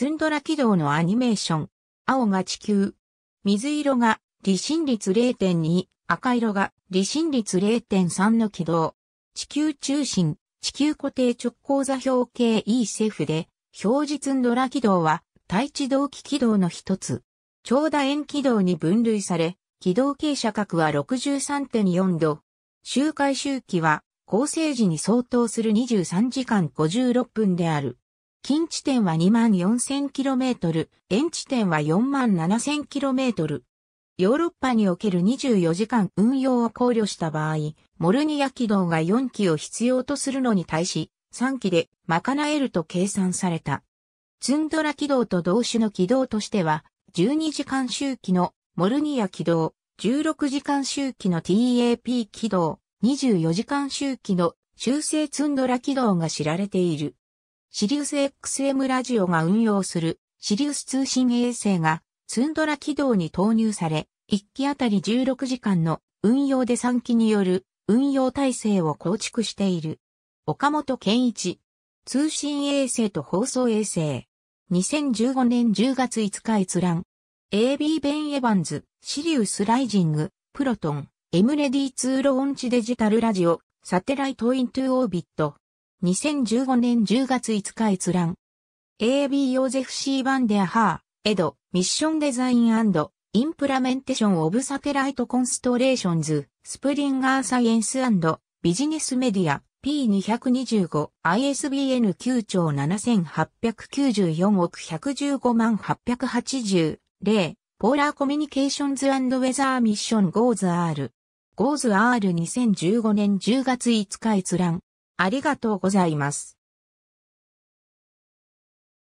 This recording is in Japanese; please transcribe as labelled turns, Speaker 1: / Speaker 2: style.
Speaker 1: ツンドラ軌道のアニメーション。青が地球。水色
Speaker 2: が離心率0.2、赤色が離心率0.3の軌道。地球中心、地球固定直行座標系 ECF で、表示ツンドラ軌道は、対地動機軌道の一つ。長楕円軌道に分類され、軌道傾斜角は63.4度。周回周期は、構成時に相当する23時間56分である。近地点は 24,000km、遠地点は 47,000km。ヨーロッパにおける24時間運用を考慮した場合、モルニア軌道が4機を必要とするのに対し、3機で賄えると計算された。ツンドラ軌道と同種の軌道としては、12時間周期のモルニア軌道、16時間周期の TAP 軌道、24時間周期の修正ツンドラ軌道が知られている。シリウス XM ラジオが運用するシリウス通信衛星がツンドラ軌道に投入され、1機あたり16時間の運用で3機による運用体制を構築している。岡本健一。通信衛星と放送衛星。2015年10月5日閲覧。AB ベン・エヴァンズ、シリウス・ライジング、プロトン、エムレディーローンチデジタルラジオ、サテライト・イントゥ・オービット。2015年10月5日閲覧。AB ヨーゼフ C. バンデアハー、エド、ミッションデザインインプラメンテーションオブサテライトコンストレーションズ、スプリンガーサイエンスビジネスメディア、P225、ISBN 9兆7894億115万880、例、ポーラーコミュニケーションズウェザーミッションゴーズ R。ゴーズ R2015 年10月5
Speaker 1: 日閲覧。ありがとうございます。